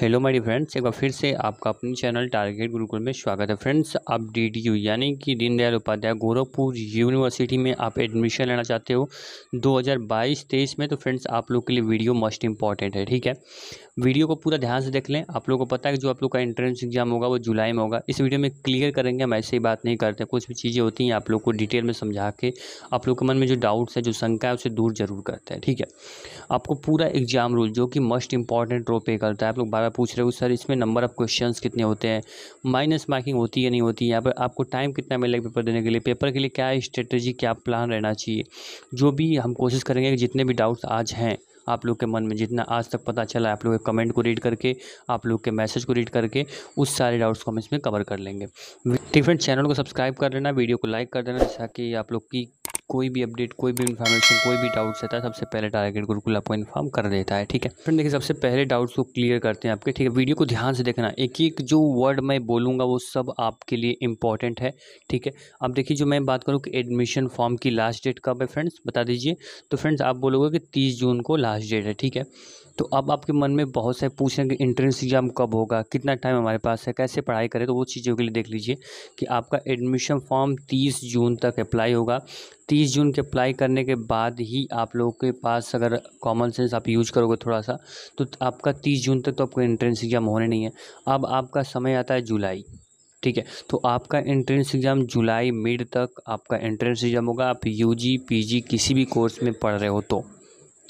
hello my D friends एक बार फिर से आपका अपने चैनल टारगेट गुरुकुल में स्वागत है फ्रेंड्स आप डीडीयू यानी कि दीनदयाल उपाध्याय गोरखपुर यूनिवर्सिटी में आप एडमिशन लेना चाहते हो 2022-23 में तो फ्रेंड्स आप लोग के लिए वीडियो मोस्ट इंपॉर्टेंट है ठीक है वीडियो को पूरा ध्यान से देख लें आप लोग को पता है कि जो आप लोग का एंट्रेंस एग्जाम होगा वो जुलाई में होगा इस वीडियो में क्लियर करेंगे हम ऐसे ही बात नहीं करते कुछ भी चीज़ें होती हैं आप लोग को डिटेल में समझा के आप लोग के मन में जो डाउट्स है जो शंका है उसे दूर जरूर करते हैं ठीक है आपको पूरा एग्जाम रूल जो कि मोस्ट इंपॉर्टेंट रोल पे करता है आप लोग बार पूछ रहे हो सर इसमें नंबर ऑफ क्वेश्चंस कितने होते हैं माइनस मार्किंग होती है नहीं होती है यहाँ पर आपको टाइम कितना मिलेगा पेपर देने के लिए पेपर के लिए क्या स्ट्रेटेजी क्या प्लान रहना चाहिए जो भी हम कोशिश करेंगे कि जितने भी डाउट्स आज हैं आप लोग के मन में जितना आज तक पता चला है आप लोग के कमेंट को रीड करके आप लोग के मैसेज को रीड करके उस सारे डाउट्स को हम इसमें कवर कर लेंगे डिफरेंट चैनल को सब्सक्राइब कर लेना वीडियो को लाइक कर देना जैसा कि आप लोग की कोई भी अपडेट कोई भी इन्फॉर्मेशन कोई भी डाउट्स रहता है सबसे पहले टारगेट गुरुकुल आपको इन्फॉर्म कर देता है ठीक है फ्रेंड देखिए सबसे पहले डाउट्स को क्लियर करते हैं आपके ठीक है वीडियो को ध्यान से देखना एक एक जो वर्ड मैं बोलूँगा वो सब आपके लिए इंपॉर्टेंट है ठीक है अब देखिए जो मैं बात करूँ कि एडमिशन फॉर्म की लास्ट डेट कब है फ्रेंड्स बता दीजिए तो फ्रेंड्स आप बोलोगे कि तीस जून को लास्ट डेट है ठीक है तो अब आपके मन में बहुत सारे कि इंट्रेंस एग्ज़ाम कब होगा कितना टाइम हमारे पास है कैसे पढ़ाई करें तो वो चीज़ों के लिए देख लीजिए कि आपका एडमिशन फॉर्म 30 जून तक अप्लाई होगा 30 जून के अप्लाई करने के बाद ही आप लोगों के पास अगर कॉमन सेंस आप यूज करोगे थोड़ा सा तो आपका तीस जून तक तो आपको एंट्रेंस एग्ज़ाम होने नहीं है अब आपका समय आता है जुलाई ठीक है तो आपका एंट्रेंस एग्ज़ाम जुलाई मिड तक आपका एंट्रेंस एग्ज़ाम होगा आप यूजी पीजी किसी भी कोर्स में पढ़ रहे हो तो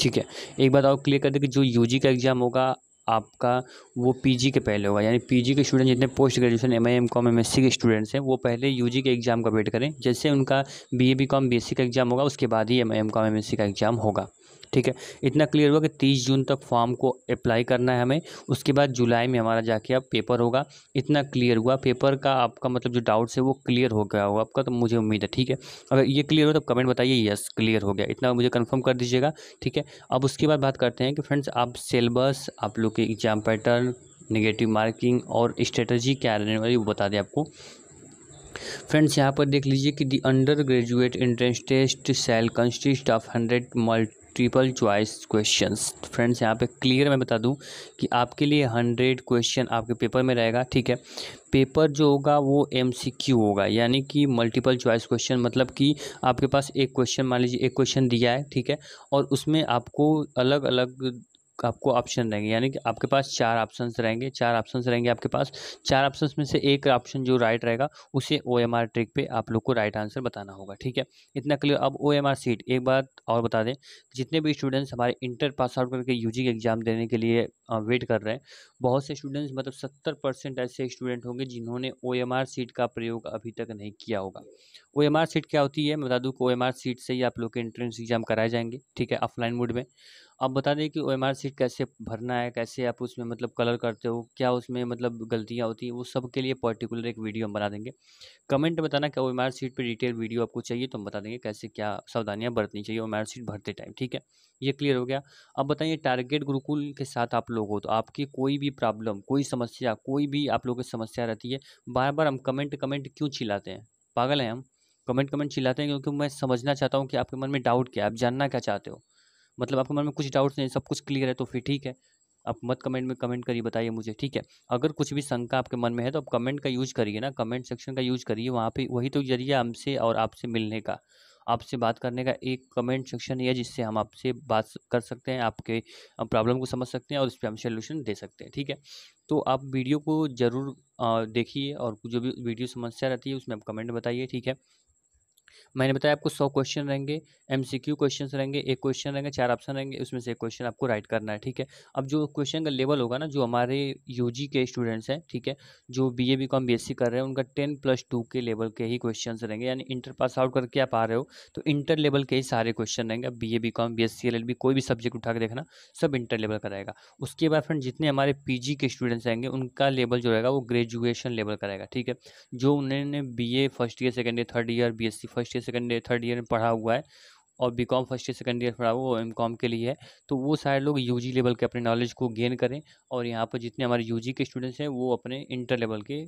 ठीक है एक बात और क्लियर कर दें कि जो यू का एग्ज़ाम होगा आपका वो पीजी के पहले होगा यानी पीजी के स्टूडेंट जितने post graduation M I M com M S C के स्टूडेंट्स हैं वो पहले यूजी के एग्ज़ाम का वेट करें जैसे उनका B A B com B S C का एग्ज़ाम होगा उसके बाद ही M I M com M S C का एग्ज़ाम होगा ठीक है इतना क्लियर हुआ कि तीस जून तक फॉर्म को अप्लाई करना है हमें उसके बाद जुलाई में हमारा जाके अब पेपर होगा इतना क्लियर हुआ पेपर का आपका मतलब जो डाउट्स है वो क्लियर हो गया होगा आपका तो मुझे उम्मीद है ठीक है अगर ये क्लियर हो तो कमेंट बताइए यस क्लियर हो गया इतना मुझे कन्फर्म कर दीजिएगा ठीक है अब उसके बाद बात करते हैं कि फ्रेंड्स आप सिलेबस आप लोग के एग्जाम पैटर्न नेगेटिव मार्किंग और स्ट्रेटजी क्या रहने वाली वो बता दें आपको फ्रेंड्स यहाँ पर देख लीजिए कि the under graduate entrance test shall consist of hundred multiple choice questions friends यहाँ पे क्लियर मैं बता दूँ कि आपके लिए हंड्रेड क्वेश्चन आपके पेपर में रहेगा ठीक है पेपर जो होगा वो एम सी क्यू होगा यानी कि मल्टीपल चॉइस क्वेश्चन मतलब कि आपके पास एक क्वेश्चन मान लीजिए एक क्वेश्चन दिया है ठीक है और उसमें आपको अलग अलग आपको ऑप्शन रहेंगे यानी कि आपके पास चार ऑप्शंस रहेंगे चार ऑप्शंस रहेंगे आपके पास चार ऑप्शंस में से एक ऑप्शन जो राइट रहेगा उसे ओ एम आर ट्रिक पे आप लोग को राइट आंसर बताना होगा ठीक है इतना क्लियर अब ओ एम आर सीट एक बात और बता दें जितने भी स्टूडेंट्स हमारे इंटर पास आउट करके यू जी एग्ज़ाम देने के लिए वेट कर रहे हैं बहुत से स्टूडेंट्स मतलब सत्तर परसेंट ऐसे स्टूडेंट होंगे जिन्होंने ओ एम आर सीट का प्रयोग अभी तक नहीं किया होगा ओ एम आर सीट क्या होती है मैं बता दूँ कि ओ एम आर सीट से ही आप लोग के एंट्रेंस एग्ज़ाम कराए जाएंगे ठीक है ऑफलाइन मोड में आप बता दें कि आर सीट कैसे भरना है कैसे आप उसमें मतलब कलर करते हो क्या उसमें मतलब गलतियाँ होती हैं वो सब के लिए पर्टिकुलर एक वीडियो हम बना देंगे कमेंट बताना क्या आर सीट पर डिटेल वीडियो आपको चाहिए तो हम बता देंगे कैसे क्या सावधानियाँ बरतनी चाहिए आर सीट भरते टाइम ठीक है ये क्लियर हो गया अब बताइए टारगेट गुरुकुल के साथ आप लोग हो तो आपकी कोई भी प्रॉब्लम कोई समस्या कोई भी आप लोगों की समस्या रहती है बार बार हम कमेंट कमेंट क्यों चिल्लाते हैं पागल हैं हम कमेंट कमेंट चिल्लाते हैं क्योंकि मैं समझना चाहता हूँ कि आपके मन में डाउट क्या है आप जानना क्या चाहते हो मतलब आपके मन में कुछ डाउट्स नहीं सब कुछ क्लियर है तो फिर ठीक है आप मत कमेंट में कमेंट करिए बताइए मुझे ठीक है अगर कुछ भी शंका आपके मन में है तो आप कमेंट का यूज़ करिए ना कमेंट सेक्शन का यूज़ करिए वहाँ पे वही तो जरिया हमसे और आपसे मिलने का आपसे बात करने का एक कमेंट सेक्शन है जिससे हम आपसे बात कर सकते हैं आपके प्रॉब्लम को समझ सकते हैं और उस पर हम सोल्यूशन दे सकते हैं ठीक है तो आप वीडियो को ज़रूर देखिए और जो भी वीडियो समस्या रहती है उसमें आप कमेंट बताइए ठीक है मैंने बताया आपको सौ क्वेश्चन रहेंगे एम सी क्यू क्वेश्चन रहेंगे एक क्वेश्चन रहेंगे चार ऑप्शन रहेंगे उसमें से एक क्वेश्चन आपको राइट करना है ठीक है अब जो क्वेश्चन का लेवल होगा ना जो हमारे यू जी के स्टूडेंट्स हैं ठीक है जो B A B com B S C कर रहे हैं उनका टेन प्लस टू के लेवल के ही क्वेश्चन रहेंगे यानी इंटर पास आउट करके आप आ रहे हो तो इंटर लेवल के ही सारे क्वेश्चन रहेंगे अब B A B com B S C L L B कोई भी सब्जेक्ट उठा के देखना सब इंटर लेवल का रहेगा उसके बाद फ्रेंड जितने हमारे पी जी के स्टूडेंट्स रहेंगे उनका लेवल जो रहेगा वो ग्रेजुएशन लेवल का रहेगा ठीक है जो उन्होंने B A first year second year third year B S C first first year second year third year में पढ़ा हुआ है और B com first year second year पढ़ा हुआ एम कॉम के लिए है तो वो सारे लोग यू जी लेवल के अपने नॉलेज को गेन करें और यहाँ पर जितने हमारे यू जी के स्टूडेंट्स हैं वो अपने इंटर लेवल के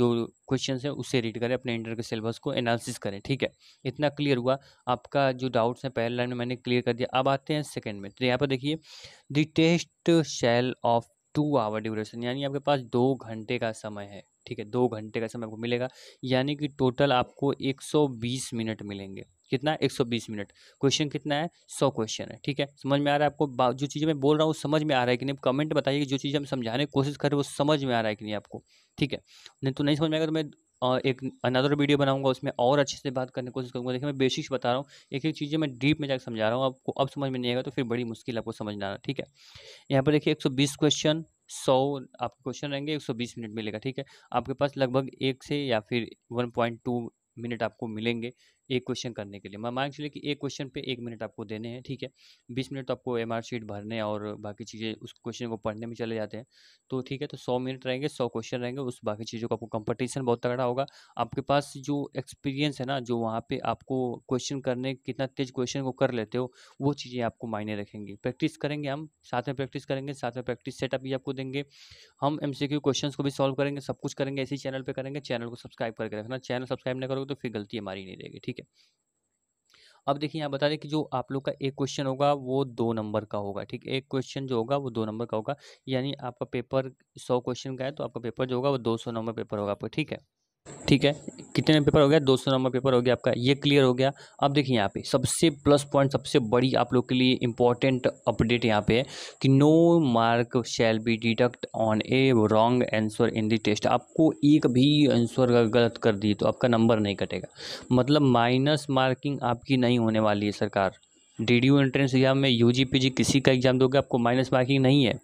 जो क्वेश्चन हैं उससे रीड करें अपने इंटर के सिलेबस को एनालिसिस करें ठीक है इतना क्लियर हुआ आपका जो डाउट्स हैं पहले लाइन में मैंने क्लियर कर दिया अब आते हैं सेकेंड में तो यहाँ पर देखिए the test shall of two hour duration यानी आपके पास दो घंटे का समय है ठीक है दो घंटे का समय आपको मिलेगा यानी कि टोटल आपको 120 मिनट मिलेंगे कितना 120 मिनट क्वेश्चन कितना है 100 क्वेश्चन है ठीक है समझ में आ रहा है आपको जो चीज़ें मैं बोल रहा हूँ समझ में आ रहा है कि नहीं कमेंट बताइए कि जो चीज़ हम समझाने की कोशिश कर रहे हैं वो समझ में आ रहा है कि नहीं आपको ठीक है नहीं तो नहीं समझ में आएगा तो मैं और एक अनदर वीडियो बनाऊंगा उसमें और अच्छे से बात करने की कोशिश करूंगा देखिए मैं बेसिक्स बता रहा हूँ एक एक चीज़ें मैं डीप में जाकर समझा रहा हूँ आपको अब समझ में नहीं आएगा तो फिर बड़ी मुश्किल आपको समझना ठीक है यहाँ पर देखिए 120 क्वेश्चन सौ आपके क्वेश्चन रहेंगे एक सौ बीस मिनट मिलेगा ठीक है आपके पास लगभग एक से या फिर वन पॉइंट टू मिनट आपको मिलेंगे एक क्वेश्चन करने के लिए मैं मांग चलिए कि एक क्वेश्चन पे एक मिनट आपको देने हैं ठीक है बीस मिनट तो आपको एम आर शीट भरने और बाकी चीज़ें उस क्वेश्चन को पढ़ने में चले जाते हैं तो ठीक है तो सौ मिनट रहेंगे सौ क्वेश्चन रहेंगे उस बाकी चीज़ों का आपको कंपटीशन बहुत तगड़ा होगा आपके पास जो एक्सपीरियंस है ना जो वहाँ पर आपको क्वेश्चन करने कितना तेज क्वेश्चन को कर लेते हो वो चीज़ें आपको मायने रखेंगी प्रैक्टिस करेंगे हम साथ में प्रैक्टिस करेंगे साथ में प्रैक्टिस सेटअप भी आपको देंगे हम एम सी क्वेश्चन को भी सॉल्व करेंगे सब कुछ करेंगे इसी चैनल पर करेंगे चैनल को सब्सक्राइब करके रखना चैनल सब्सक्राइब नहीं करोगे तो फिर गलती हमारी नहीं रहेगी ठीक है ठीक है अब देखिए यहाँ बता दें कि जो आप लोग का एक क्वेश्चन होगा वो दो नंबर का होगा ठीक एक क्वेश्चन जो होगा वो दो नंबर का होगा यानी आपका पेपर सौ क्वेश्चन का है तो आपका पेपर जो होगा वो दो सौ नंबर पेपर होगा आपका ठीक है ठीक है कितने पेपर हो गया दो सौ नंबर पेपर हो गया आपका ये क्लियर हो गया अब देखिए यहाँ पे सबसे प्लस पॉइंट सबसे बड़ी आप लोग के लिए इंपॉर्टेंट अपडेट यहाँ पे है कि no mark shall be deduct on a wrong answer in the test आपको एक भी आंसर गलत कर दिए तो आपका नंबर नहीं कटेगा मतलब माइनस मार्किंग आपकी नहीं होने वाली है सरकार डी डी एंट्रेंस एग्जाम में यू जी पी जी किसी का एग्जाम दोगे आपको माइनस मार्किंग नहीं है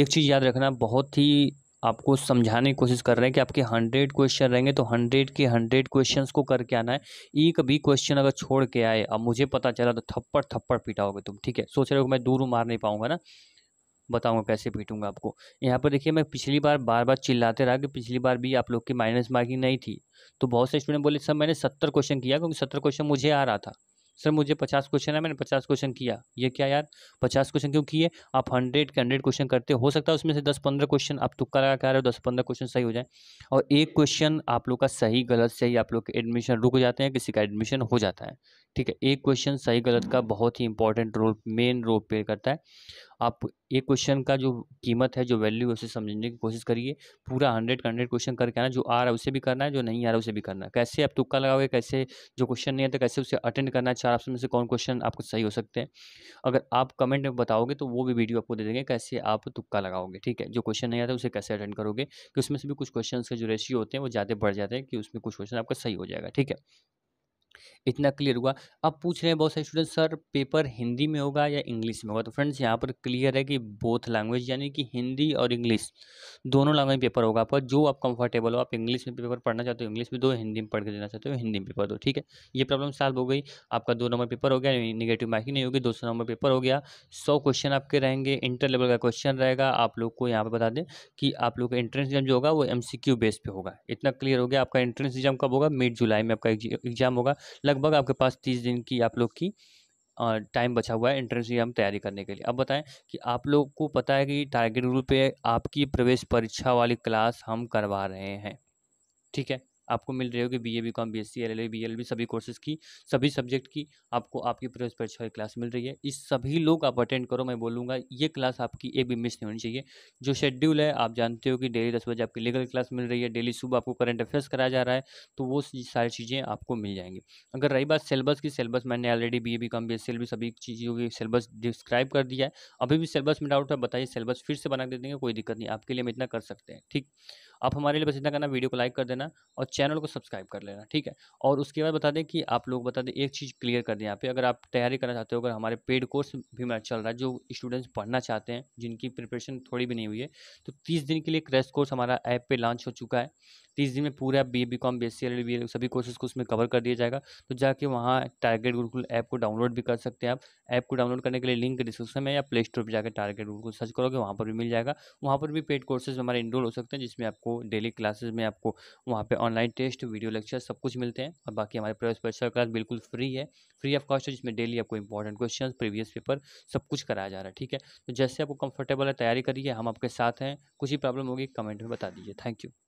एक चीज़ याद रखना बहुत ही आपको समझाने की कोशिश कर रहे हैं कि आपके हंड्रेड क्वेश्चन रहेंगे तो हंड्रेड के हंड्रेड क्वेश्चंस को करके आना है एक भी क्वेश्चन अगर छोड़ के आए अब मुझे पता चला तो थप्पड़ थप्पड़ पिटाओगे तुम ठीक है सोच रहे हो मैं दूर मार नहीं पाऊंगा ना बताऊंगा कैसे पीटूंगा आपको यहाँ पर देखिए मैं पिछली बार बार बार चिल्लाते रहा कि पिछली बार भी आप लोग की माइनस मार्किंग नहीं थी तो बहुत से स्टूडेंट बोले सर मैंने सत्तर क्वेश्चन किया क्योंकि सत्तर क्वेश्चन मुझे आ रहा था सर मुझे पचास क्वेश्चन है मैंने पचास क्वेश्चन किया ये क्या यार पचास क्वेश्चन क्यों किए आप हंड्रेड के हंड्रेड क्वेश्चन करते हो सकता है उसमें से दस पंद्रह क्वेश्चन आप तुक्का लगा के रहे हो दस पंद्रह क्वेश्चन सही हो जाए और एक क्वेश्चन आप लोग का सही गलत से ही आप लोग के एडमिशन रुक जाते हैं किसी का एडमिशन हो जाता है ठीक है एक क्वेश्चन सही गलत का बहुत ही important role main role play करता है आप एक क्वेश्चन का जो कीमत है जो वैल्यू है उसे समझने की कोशिश करिए पूरा हंड्रेड का हंड्रेड क्वेश्चन करके आना जो आ रहा है उसे भी करना है जो नहीं आ रहा है उसे भी करना है कैसे आप तुक्का लगाओगे कैसे जो क्वेश्चन नहीं आता कैसे उसे अटेंड करना चार ऑप्शन में से कौन क्वेश्चन आपको सही हो सकते हैं अगर आप कमेंट में बताओगे तो वो भी वीडियो आपको दे देंगे कैसे आप तुक्का लगाओगे ठीक है जो क्वेश्चन नहीं आता उसे कैसे अटेंड करोगे कि उसमें से भी कुछ क्वेश्चन के जो रेशियो होते हैं वो ज़्यादा बढ़ जाते हैं कि उसमें कुछ क्वेश्चन आपका सही हो जाएगा ठीक है इतना क्लियर हुआ अब पूछ रहे हैं बहुत सारे स्टूडेंट सर पेपर हिंदी में होगा या इंग्लिश में होगा तो फ्रेंड्स यहाँ पर क्लियर है कि बोथ लैंग्वेज यानी कि हिंदी और इंग्लिश दोनों लैंग्वेज पेपर होगा पर जो आप कंफर्टेबल हो आप इंग्लिश में पेपर पढ़ना चाहते हो इंग्लिश में दो हिंदी में पढ़ के देना चाहते हो हिंदी में पेपर दो ठीक है ये प्रॉब्लम सॉल्व हो गई आपका दो नंबर पेपर हो गया निगेटिव मार्किंग नहीं होगी दो नंबर पेपर हो गया सौ क्वेश्चन आपके रहेंगे इंटर लेवल का क्वेश्चन रहेगा आप लोग को यहाँ पर बता दें कि आप लोग का एंट्रेंस एग्जाम जो होगा वो एम बेस पर होगा इतना क्लियर हो गया आपका एंट्रेंस एग्जाम कब होगा मिड जुलाई में आपका एग्जाम होगा लगभग आपके पास तीस दिन की आप लोग की टाइम बचा हुआ है एंट्रेंस एग्जाम तैयारी करने के लिए अब बताएं कि आप लोग को पता है कि टारगेट ग्रुप पे आपकी प्रवेश परीक्षा वाली क्लास हम करवा रहे हैं ठीक है आपको मिल रही होगी B A B com B S C L L B L B सभी कोर्सेज की सभी सब्जेक्ट की आपको आपकी प्रवेश परीक्षा की क्लास मिल रही है इस सभी लोग आप अटेंड करो मैं बोलूँगा ये क्लास आपकी एक भी मिस नहीं होनी चाहिए जो शेड्यूल है आप जानते हो कि डेली दस बजे आपकी लीगल क्लास मिल रही है डेली सुबह आपको करंट अफेयर्स कराया जा रहा है तो वो सारी चीज़ें आपको मिल जाएंगी अगर रही बात सिलेबस की सिलेबस मैंने already B A B com B S C L B सभी चीज़ों की सिलेबस डिस्क्राइब कर दिया है अभी भी सिलेबस में डाउट है बताइए सिलेबस फिर से बना दे देंगे कोई दिक्कत नहीं आपके लिए हम इतना कर सकते हैं ठीक आप हमारे लिए बस इतना करना वीडियो को लाइक कर देना और चैनल को सब्सक्राइब कर लेना ठीक है और उसके बाद बता दें कि आप लोग बता दें एक चीज़ क्लियर कर दें यहाँ पे अगर आप तैयारी करना चाहते हो अगर हमारे पेड कोर्स भी मेरा चल रहा है जो स्टूडेंट्स पढ़ना चाहते हैं जिनकी प्रिपरेशन थोड़ी भी नहीं हुई है तो तीस दिन के लिए क्रैश कोर्स हमारा ऐप पर लॉन्च हो चुका है तीस दिन में पूरा B B com B S C L B सभी कोर्सेज को उसमें कवर कर दिया जाएगा तो जाके वहाँ टारगेट गुरुकुल ऐप को डाउनलोड भी कर सकते हैं आप ऐप को डाउनलोड करने के लिए लिंक डिस्क्रिप्शन में या प्ले स्टोर पर जाकर टारगेट गुरुकुल सर्च करोगे वहाँ पर भी मिल जाएगा वहाँ पर भी पेड कोर्सेज हमारे इनरोल हो सकते हैं जिसमें आपको डेली क्लासेज में आपको वहाँ पर ऑनलाइन टेस्ट वीडियो लेक्चर सब कुछ मिलते हैं और बाकी हमारे प्रवेश परीक्षा क्लास बिल्कुल फ्री है फ्री ऑफ कॉस्ट है जिसमें डेली आपको इंपॉर्टेंट क्वेश्चन प्रीवियस पेपर सब कुछ कराया जा रहा है ठीक है तो जैसे आपको कंफर्टेबल है तैयारी करिए हम आपके साथ हैं कुछ ही प्रॉब्लम होगी कमेंट में बता दीजिए थैंक यू